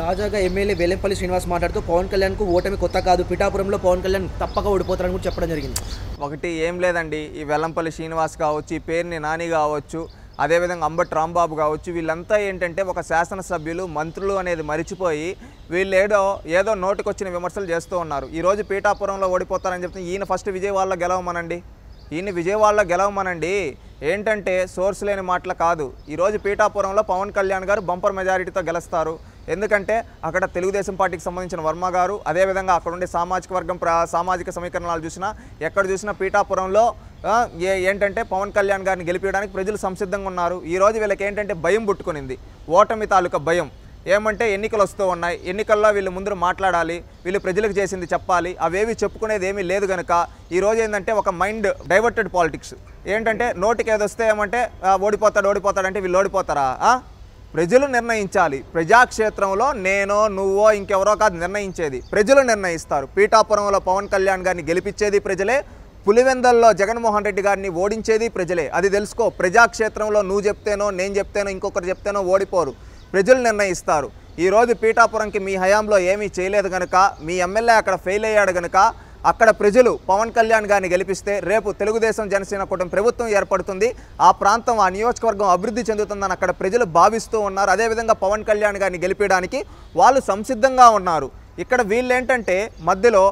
తాజాగా ఎమ్మెల్యే బెల్లంపల్లి శ్రీనివాస్ మాట్లాడుతూ పవన్ కళ్యాణ్ కు ఓటమి కొత్త కాదు పిఠాపురంలో పవన్ కళ్యాణ్ తప్పక ఓడిపోతారని కూడా చెప్పడం జరిగింది ఒకటి ఏం లేదండి ఈ వెల్లంపల్లి శ్రీనివాస్ కావచ్చు ఈ పేరుని నాని కావచ్చు అదేవిధంగా అంబట్ రాంబాబు కావచ్చు వీళ్ళంతా ఏంటంటే ఒక శాసనసభ్యులు మంత్రులు అనేది మరిచిపోయి వీళ్ళు ఏదో ఏదో నోటుకొచ్చిన విమర్శలు చేస్తూ ఉన్నారు ఈరోజు పీఠాపురంలో ఓడిపోతారని చెప్తే ఈయన ఫస్ట్ విజయవాడలో గెలవమనండి దీన్ని విజయవాడలో గెలవమనండి ఏంటంటే సోర్స్ లేని మాటలు కాదు ఈరోజు పీఠాపురంలో పవన్ కళ్యాణ్ గారు బంపర్ మెజారిటీతో గెలుస్తారు ఎందుకంటే అక్కడ తెలుగుదేశం పార్టీకి సంబంధించిన వర్మ గారు అదేవిధంగా అక్కడ ఉండే సామాజిక వర్గం సామాజిక సమీకరణాలు చూసినా ఎక్కడ చూసినా పీఠాపురంలో ఏంటంటే పవన్ కళ్యాణ్ గారిని గెలిపించడానికి ప్రజలు సంసిద్ధంగా ఉన్నారు ఈరోజు వీళ్ళకి ఏంటంటే భయం పుట్టుకునింది ఓటమి తాలూకా భయం ఏమంటే ఎన్నికలు వస్తూ ఉన్నాయి ఎన్నికల్లో వీళ్ళు ముందు మాట్లాడాలి వీళ్ళు ప్రజలకు చేసింది చెప్పాలి అవేవి చెప్పుకునేది ఏమీ లేదు కనుక ఈరోజు ఏంటంటే ఒక మైండ్ డైవర్టెడ్ పాలిటిక్స్ ఏంటంటే నోటికి ఏదొస్తే ఏమంటే ఓడిపోతాడు ఓడిపోతాడంటే వీళ్ళు ఓడిపోతారా ప్రజలు నిర్ణయించాలి ప్రజాక్షేత్రంలో నేనో నువ్వో ఇంకెవరో కాదు నిర్ణయించేది ప్రజలు నిర్ణయిస్తారు పీఠాపురంలో పవన్ కళ్యాణ్ గారిని గెలిపించేది ప్రజలే పులివెందల్లో జగన్మోహన్ రెడ్డి గారిని ఓడించేది ప్రజలే అది తెలుసుకో ప్రజాక్షేత్రంలో నువ్వు చెప్తేనో నేను చెప్తేనో ఇంకొకరు చెప్తేనో ఓడిపోరు ప్రజలు నిర్ణయిస్తారు ఈరోజు పీఠాపురంకి మీ హయాంలో ఏమీ చేయలేదు కనుక మీ ఎమ్మెల్యే అక్కడ ఫెయిల్ అయ్యాడు కనుక అక్కడ ప్రజలు పవన్ కళ్యాణ్ గారిని గెలిపిస్తే రేపు తెలుగుదేశం జనసేన కూటమి ప్రభుత్వం ఏర్పడుతుంది ఆ ప్రాంతం ఆ నియోజకవర్గం అభివృద్ధి చెందుతుందని అక్కడ ప్రజలు భావిస్తూ ఉన్నారు అదేవిధంగా పవన్ కళ్యాణ్ గారిని గెలిపించడానికి వాళ్ళు సంసిద్ధంగా ఉన్నారు ఇక్కడ వీళ్ళు ఏంటంటే మధ్యలో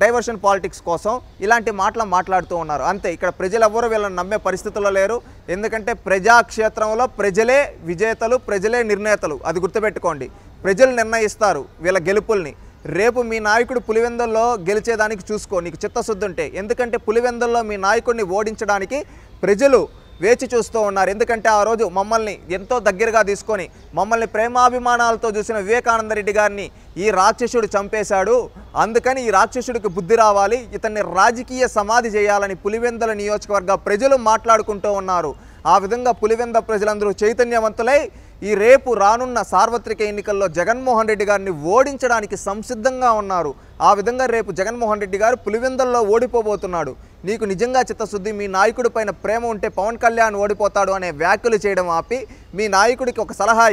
డైవర్షన్ పాలిటిక్స్ కోసం ఇలాంటి మాటలు మాట్లాడుతూ ఉన్నారు అంతే ఇక్కడ ప్రజలు ఎవరు వీళ్ళని నమ్మే పరిస్థితుల్లో లేరు ఎందుకంటే ప్రజాక్షేత్రంలో ప్రజలే విజేతలు ప్రజలే నిర్ణేతలు అది గుర్తుపెట్టుకోండి ప్రజలు నిర్ణయిస్తారు వీళ్ళ గెలుపుల్ని రేపు మీ నాయకుడు పులివెందల్లో గెలిచేదానికి చూసుకో నీకు చిత్తశుద్ధి ఉంటే ఎందుకంటే పులివెందల్లో మీ నాయకుడిని ఓడించడానికి ప్రజలు వేచి చూస్తూ ఉన్నారు ఎందుకంటే ఆ రోజు మమ్మల్ని ఎంతో దగ్గరగా తీసుకొని మమ్మల్ని ప్రేమాభిమానాలతో చూసిన వివేకానందరెడ్డి గారిని ఈ రాక్షసుడు చంపేశాడు అందుకని ఈ రాక్షసుడికి బుద్ధి రావాలి ఇతన్ని రాజకీయ సమాధి చేయాలని పులివెందల నియోజకవర్గ ప్రజలు మాట్లాడుకుంటూ ఉన్నారు ఆ విధంగా పులివెంద ప్రజలందరూ చైతన్యవంతులై ఈ రేపు రానున్న సార్వత్రిక ఎన్నికల్లో జగన్మోహన్ రెడ్డి గారిని ఓడించడానికి సంసిద్ధంగా ఉన్నారు ఆ విధంగా రేపు జగన్మోహన్ రెడ్డి గారు పులివెందల్లో ఓడిపోబోతున్నాడు నీకు నిజంగా చిత్తశుద్ధి మీ నాయకుడి పైన ప్రేమ ఉంటే పవన్ కళ్యాణ్ ఓడిపోతాడు అనే వ్యాఖ్యలు చేయడం ఆపి మీ నాయకుడికి ఒక సలహా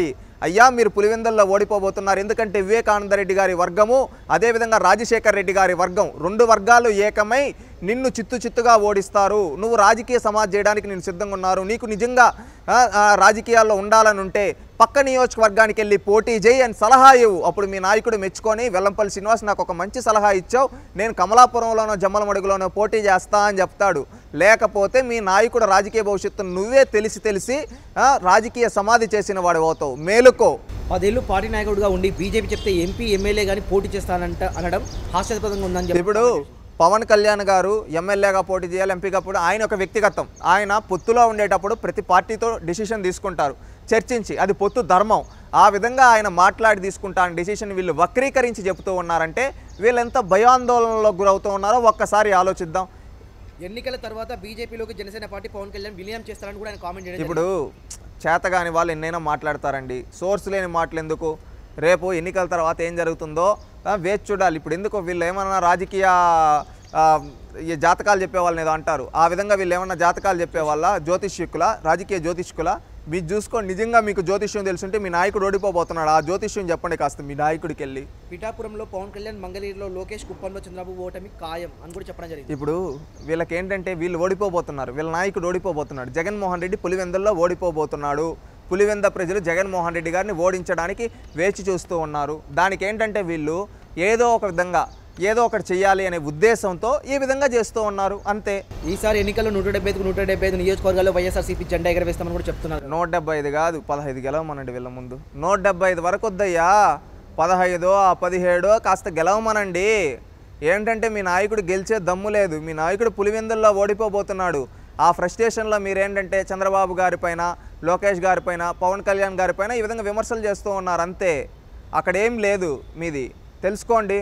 అయ్యా మీరు పులివెందల్లో ఓడిపోబోతున్నారు ఎందుకంటే వివేకానందరెడ్డి గారి వర్గము అదేవిధంగా రాజశేఖర్ రెడ్డి గారి వర్గం రెండు వర్గాలు ఏకమై నిన్ను చిత్తు చిత్తుగా ఓడిస్తారు నువ్వు రాజకీయ సమాజ్ చేయడానికి నేను సిద్ధంగా ఉన్నారు నీకు నిజంగా రాజకీయాల్లో ఉండాలని ఉంటే పక్క నియోజకవర్గానికి వెళ్ళి పోటీ చేయి అని సలహా ఇవ్వు అప్పుడు మీ నాయకుడు మెచ్చుకొని వెల్లంపల్లి శ్రీనివాస్ నాకు ఒక మంచి సలహా ఇచ్చావు నేను కమలాపురంలోనో జమ్మలమడుగులోనో పోటీ చేస్తా అని చెప్తాడు లేకపోతే మీ నాయకుడు రాజకీయ భవిష్యత్తు నువ్వే తెలిసి తెలిసి రాజకీయ సమాధి చేసిన వాడు అవుతావు మేలుకో పదేళ్ళు పార్టీ నాయకుడుగా ఉండి బీజేపీ చెప్తే ఎంపీ ఎమ్మెల్యే కానీ పోటీ చేస్తానంట అనడం హాస్యాస్పదంగా ఉందని చెప్పి ఇప్పుడు పవన్ కళ్యాణ్ గారు ఎమ్మెల్యేగా పోటీ చేయాలి ఎంపీగా పోటీ ఆయన ఒక వ్యక్తిగతం ఆయన పొత్తులో ఉండేటప్పుడు ప్రతి పార్టీతో డిసిషన్ తీసుకుంటారు చర్చించి అది పొత్తు ధర్మం ఆ విధంగా ఆయన మాట్లాడి తీసుకుంటా డిసిషన్ వీళ్ళు వక్రీకరించి చెబుతూ ఉన్నారంటే వీళ్ళెంత భయాందోళనలో గురవుతూ ఉన్నారో ఒక్కసారి ఆలోచిద్దాం ఎన్నికల తర్వాత బీజేపీలోకి జనసేన పార్టీ పవన్ కళ్యాణ్ విలీనం చేస్తారని కూడా ఆయన కామెంట్ ఇప్పుడు చేతగాని వాళ్ళు ఎన్నైనా మాట్లాడతారండి సోర్స్ లేని మాటలు ఎందుకు రేపు ఎన్నికల తర్వాత ఏం జరుగుతుందో వేచి చూడాలి ఇప్పుడు ఎందుకు వీళ్ళు ఏమన్నా రాజకీయ ఈ జాతకాలు చెప్పేవాళ్ళని ఏదో అంటారు ఆ విధంగా వీళ్ళు ఏమన్నా జాతకాలు చెప్పేవాళ్ళ జ్యోతిష్యుకుల రాజకీయ జ్యోతిష్కుల మీరు చూసుకోండి నిజంగా మీకు జ్యోతిష్యం తెలుసుంటే మీ నాయకుడు ఓడిపోబోతున్నాడు ఆ జ్యోతిష్యం చెప్పండి కాస్త మీ నాయకుడికి వెళ్ళి పిఠాపురంలో పవన్ కళ్యాణ్ మంగళగిరిలో లోకేష్ కుప్పంలో చంద్రబాబు ఓటమి ఖాయం అని కూడా చెప్పడం జరిగింది ఇప్పుడు వీళ్ళకి ఏంటంటే వీళ్ళు ఓడిపోబోతున్నారు వీళ్ళ నాయకుడు ఓడిపోబోతున్నాడు జగన్మోహన్ రెడ్డి పులివెందుల్లో ఓడిపోబోతున్నాడు పులివెంద ప్రజలు జగన్మోహన్ రెడ్డి గారిని ఓడించడానికి వేచి చూస్తూ ఉన్నారు దానికి ఏంటంటే వీళ్ళు ఏదో ఒక విధంగా ఏదో ఒకటి చేయాలి అనే ఉద్దేశంతో ఈ విధంగా చేస్తూ ఉన్నారు అంతే ఈసారి ఎన్నికల్లో నూట డెబ్బై ఐదు నూట డెబ్బై ఐదు నియోజకవర్గాల్లో వైఎస్ఆర్సీపీ జెండా ఎగరవేస్తామని కూడా చెప్తున్నారు నూట డెబ్బై ఐదు కాదు పదహైదు గెలవమనండి వీళ్ళ ముందు నూట డెబ్బై ఐదు వరకు వద్దయ్యా పదహైదో పదిహేడో కాస్త గెలవమనండి ఏంటంటే మీ నాయకుడు గెలిచే దమ్ము లేదు మీ నాయకుడు పులివెందుల్లో ఓడిపోబోతున్నాడు ఆ ఫ్రస్ట్రేషన్లో మీరేంటంటే చంద్రబాబు గారి పైన లోకేష్ గారిపైన పవన్ కళ్యాణ్ గారిపైన ఈ విధంగా విమర్శలు చేస్తూ ఉన్నారు అంతే అక్కడ ఏం లేదు మీది తెలుసుకోండి